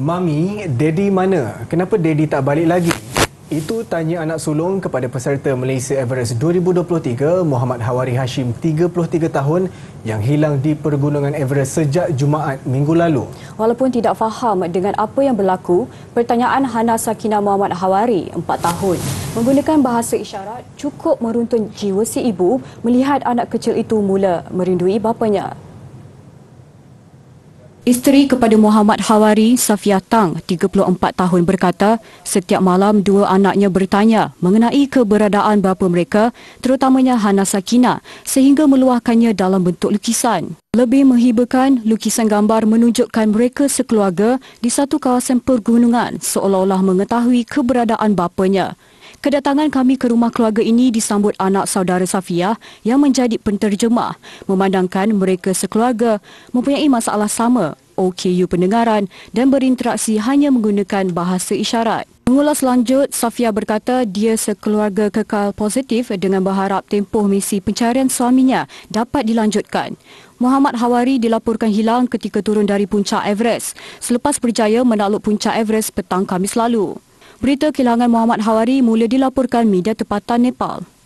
Mami, Daddy mana? Kenapa Daddy tak balik lagi? Itu tanya anak sulung kepada peserta Malaysia Everest 2023, Muhammad Hawari Hashim, 33 tahun yang hilang di pergunungan Everest sejak Jumaat minggu lalu. Walaupun tidak faham dengan apa yang berlaku, pertanyaan Hana Sakina Muhammad Hawari, 4 tahun, menggunakan bahasa isyarat cukup meruntun jiwa si ibu melihat anak kecil itu mula merindui bapanya. Isteri kepada Muhammad Hawari, Safia Tang, 34 tahun berkata, setiap malam dua anaknya bertanya mengenai keberadaan bapa mereka, terutamanya Hana Sakina, sehingga meluahkannya dalam bentuk lukisan. Lebih menghiburkan, lukisan gambar menunjukkan mereka sekeluarga di satu kawasan pergunungan seolah-olah mengetahui keberadaan bapanya. Kedatangan kami ke rumah keluarga ini disambut anak saudara Safia yang menjadi penterjemah memandangkan mereka sekeluarga mempunyai masalah sama OKU pendengaran dan berinteraksi hanya menggunakan bahasa isyarat. Mengulas lanjut, Safia berkata dia sekeluarga kekal positif dengan berharap tempoh misi pencarian suaminya dapat dilanjutkan. Muhammad Hawari dilaporkan hilang ketika turun dari puncak Everest selepas berjaya menakluk puncak Everest petang Kamis lalu. Berita kehilangan Muhammad Hawari mula dilaporkan media tempatan Nepal.